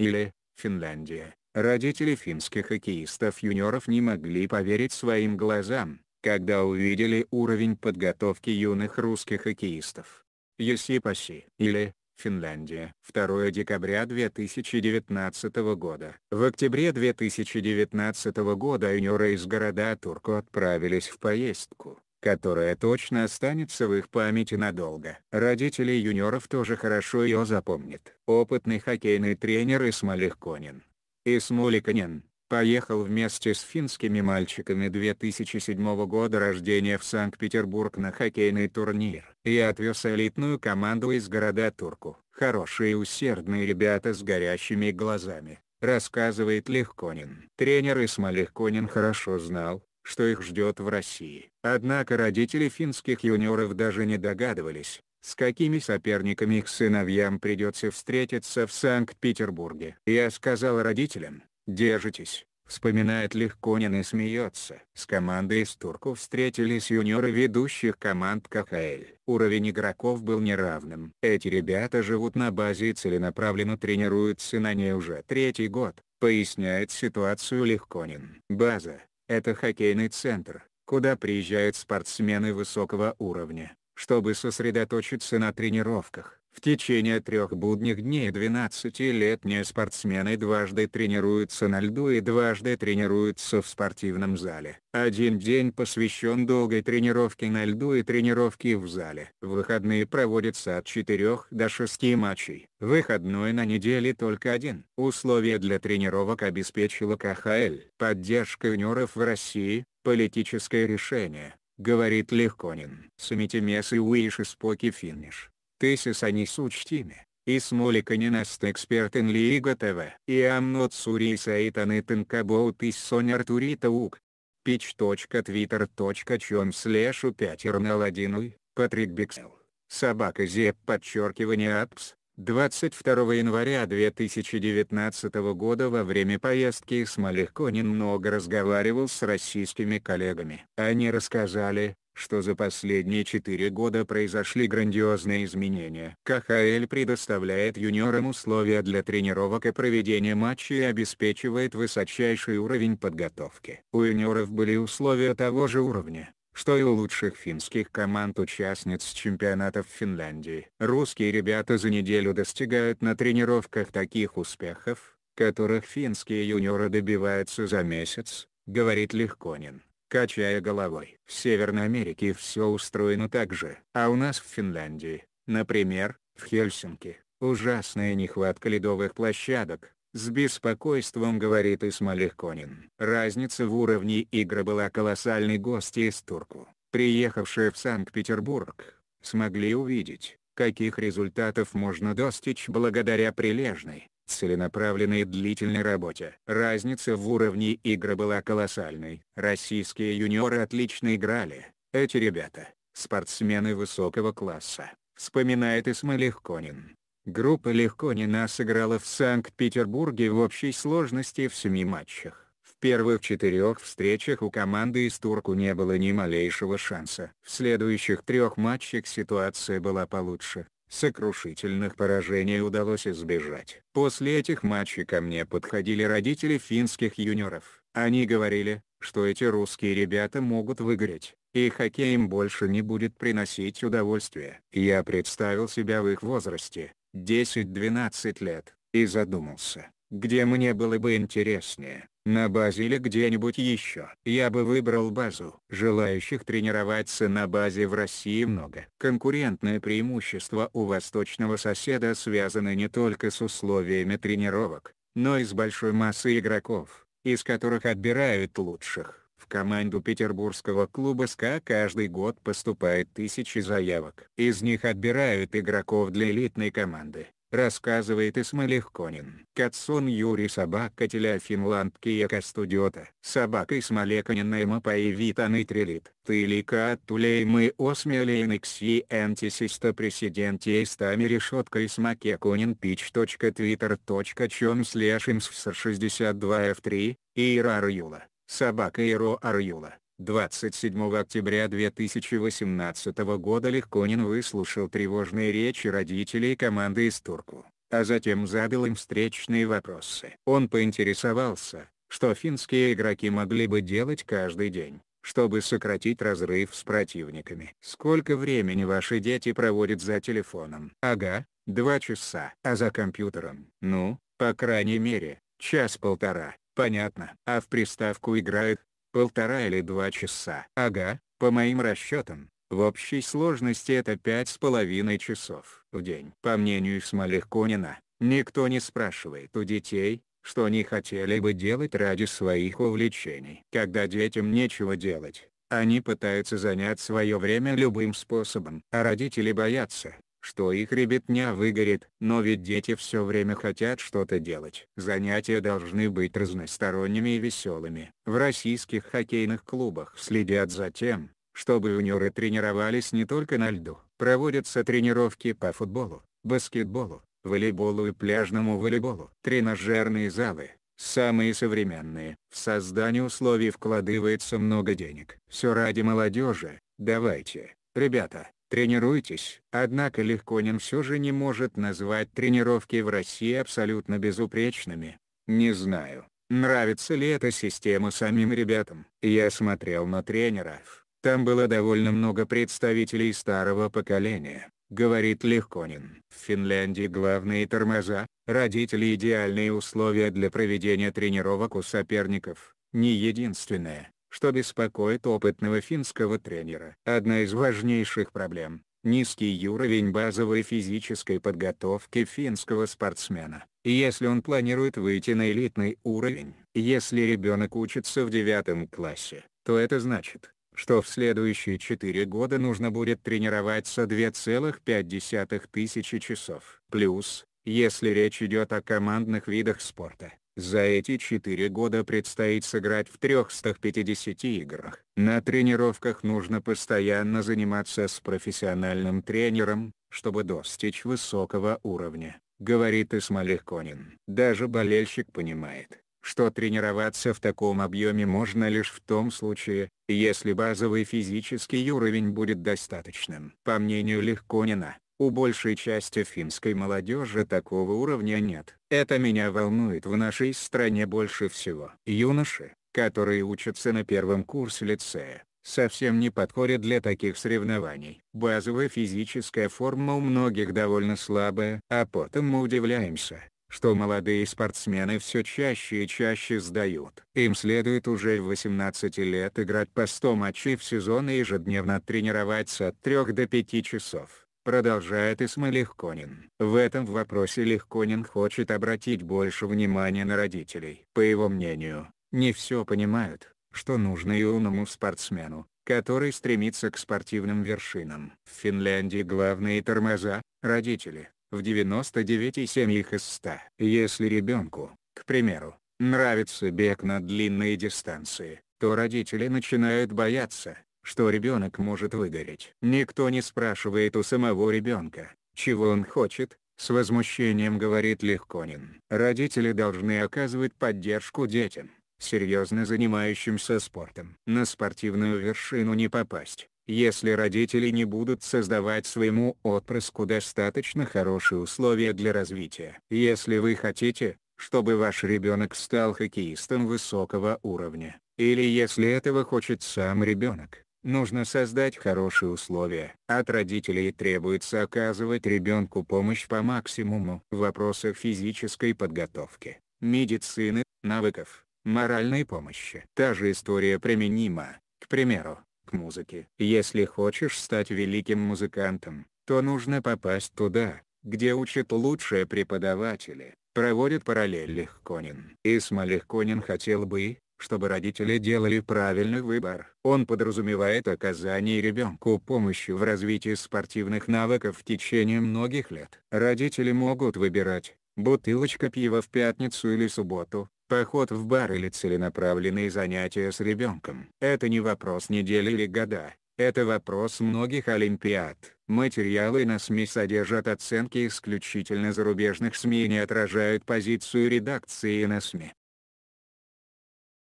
или Финляндия. Родители финских хоккеистов-юниоров не могли поверить своим глазам, когда увидели уровень подготовки юных русских хоккеистов. Есипаси или Финляндия. 2 декабря 2019 года. В октябре 2019 года юниоры из города Турку отправились в поездку, которая точно останется в их памяти надолго. Родители юниоров тоже хорошо ее запомнят. Опытный хоккейный тренер Исмалих Конин. Исмули Конин поехал вместе с финскими мальчиками 2007 года рождения в Санкт-Петербург на хоккейный турнир. и отвез элитную команду из города Турку. Хорошие усердные ребята с горящими глазами, рассказывает Легконин. Тренер Исма Легконин хорошо знал, что их ждет в России. Однако родители финских юниоров даже не догадывались, с какими соперниками их сыновьям придется встретиться в Санкт-Петербурге. Я сказал родителям, держитесь. Вспоминает Легконин и смеется. С командой из турков встретились юниоры ведущих команд КХЛ. Уровень игроков был неравным. Эти ребята живут на базе и целенаправленно тренируются на ней уже третий год, поясняет ситуацию Легконин. База это хоккейный центр, куда приезжают спортсмены высокого уровня, чтобы сосредоточиться на тренировках. В течение трех будних дней 12-летние спортсмены дважды тренируются на льду и дважды тренируются в спортивном зале. Один день посвящен долгой тренировке на льду и тренировке в зале. В выходные проводятся от 4 до 6 матчей. Выходной на неделе только один. Условия для тренировок обеспечила КХЛ. Поддержка юниоров в России, политическое решение, говорит Легконин. Сумите Мес и Уиши Споки финиш тезис они с учтими. И смолика не наст экспертен лига ТВ. И амнот сурей саитан и тенкабоут и сон артурита ук. Пич.твиттер.чон слэшу пятернал одинуй, Патрик Биксел. Собака Зеп подчеркивание апс. 22 января 2019 года во время поездки Смолехко немного разговаривал с российскими коллегами. Они рассказали, что за последние четыре года произошли грандиозные изменения. КХЛ предоставляет юниорам условия для тренировок и проведения матчей и обеспечивает высочайший уровень подготовки. У юниоров были условия того же уровня что и у лучших финских команд-участниц чемпионатов Финляндии. Русские ребята за неделю достигают на тренировках таких успехов, которых финские юниоры добиваются за месяц, говорит Легконин, качая головой. В Северной Америке все устроено так же. А у нас в Финляндии, например, в Хельсинки, ужасная нехватка ледовых площадок, с беспокойством говорит Исмалих Конин. Разница в уровне игры была колоссальной гости из Турку, приехавшие в Санкт-Петербург, смогли увидеть, каких результатов можно достичь благодаря прилежной, целенаправленной и длительной работе. Разница в уровне игры была колоссальной. Российские юниоры отлично играли. Эти ребята – спортсмены высокого класса, вспоминает Исмалих Конин. Группа легко не нас сыграла в Санкт-Петербурге в общей сложности в семи матчах. В первых четырех встречах у команды из Турку не было ни малейшего шанса. В следующих трех матчах ситуация была получше. Сокрушительных поражений удалось избежать. После этих матчей ко мне подходили родители финских юниоров. Они говорили, что эти русские ребята могут выиграть, и хоккей им больше не будет приносить удовольствия. Я представил себя в их возрасте, 10-12 лет, и задумался, где мне было бы интереснее, на базе или где-нибудь еще. Я бы выбрал базу. Желающих тренироваться на базе в России много. Конкурентное преимущество у восточного соседа связано не только с условиями тренировок, но и с большой массой игроков, из которых отбирают лучших. В команду петербургского клуба СКА каждый год поступает тысячи заявок. Из них отбирают игроков для элитной команды, рассказывает Исмалих Конин. Кацун Юрий Собака Теля Финланд Киека Студиота. Собака Исмалеканина Эма Паевитан и Трилит. Тылика Тулей мы осмелейны кси антисиста президенте истами решетка Исмаке Конин Пич. пич.твиттер.чем слэш 62 f3, Ирар Юла. Собака Иро Арьюла. 27 октября 2018 года Легконин выслушал тревожные речи родителей команды из Турку, а затем задал им встречные вопросы. Он поинтересовался, что финские игроки могли бы делать каждый день, чтобы сократить разрыв с противниками. Сколько времени ваши дети проводят за телефоном? Ага, два часа. А за компьютером? Ну, по крайней мере, час-полтора. Понятно. А в приставку играют полтора или два часа. Ага, по моим расчетам, в общей сложности это пять с половиной часов в день. По мнению Смоляконина, никто не спрашивает у детей, что они хотели бы делать ради своих увлечений. Когда детям нечего делать, они пытаются занять свое время любым способом, а родители боятся, что их ребятня выгорит. Но ведь дети все время хотят что-то делать. Занятия должны быть разносторонними и веселыми. В российских хоккейных клубах следят за тем, чтобы юниоры тренировались не только на льду. Проводятся тренировки по футболу, баскетболу, волейболу и пляжному волейболу. Тренажерные залы, самые современные. В создание условий вкладывается много денег. Все ради молодежи, давайте, ребята, Тренируйтесь. Однако Легконин все же не может назвать тренировки в России абсолютно безупречными. Не знаю, нравится ли эта система самим ребятам. Я смотрел на тренеров. Там было довольно много представителей старого поколения, говорит Легконин. В Финляндии главные тормоза, родители идеальные условия для проведения тренировок у соперников, не единственное, что беспокоит опытного финского тренера. Одна из важнейших проблем – низкий уровень базовой физической подготовки финского спортсмена. Если он планирует выйти на элитный уровень, если ребенок учится в девятом классе, то это значит, что в следующие 4 года нужно будет тренироваться 2,5 тысячи часов. Плюс, если речь идет о командных видах спорта, за эти четыре года предстоит сыграть в 350 играх. На тренировках нужно постоянно заниматься с профессиональным тренером, чтобы достичь высокого уровня, говорит Исмалих Конин. Даже болельщик понимает, что тренироваться в таком объеме можно лишь в том случае, если базовый физический уровень будет достаточным. По мнению Легконина, у большей части финской молодежи такого уровня нет. Это меня волнует в нашей стране больше всего. Юноши, которые учатся на первом курсе лицея, совсем не подходят для таких соревнований. Базовая физическая форма у многих довольно слабая. А потом мы удивляемся, что молодые спортсмены все чаще и чаще сдают. Им следует уже в 18 лет играть по 100 матчей в сезон и ежедневно тренироваться от 3 до 5 часов. Продолжает Исма Конин. В этом вопросе Легконин хочет обратить больше внимания на родителей. По его мнению, не все понимают, что нужно юному спортсмену, который стремится к спортивным вершинам. В Финляндии главные тормоза – родители, в 99 семьях из 100. Если ребенку, к примеру, нравится бег на длинные дистанции, то родители начинают бояться, что ребенок может выгореть. Никто не спрашивает у самого ребенка, чего он хочет, с возмущением говорит Легконин. Родители должны оказывать поддержку детям, серьезно занимающимся спортом. На спортивную вершину не попасть, если родители не будут создавать своему отпрыску достаточно хорошие условия для развития. Если вы хотите, чтобы ваш ребенок стал хоккеистом высокого уровня, или если этого хочет сам ребенок, Нужно создать хорошие условия. От родителей требуется оказывать ребенку помощь по максимуму в вопросах физической подготовки, медицины, навыков, моральной помощи. Та же история применима, к примеру, к музыке. Если хочешь стать великим музыкантом, то нужно попасть туда, где учат лучшие преподаватели, проводит параллель Легконин. Исма Легконин хотел бы, чтобы родители делали правильный выбор. Он подразумевает оказание ребенку помощи в развитии спортивных навыков в течение многих лет. Родители могут выбирать, бутылочка пива в пятницу или субботу, поход в бар или целенаправленные занятия с ребенком. Это не вопрос недели или года, это вопрос многих олимпиад. Материалы на СМИ содержат оценки исключительно зарубежных СМИ и не отражают позицию редакции на СМИ.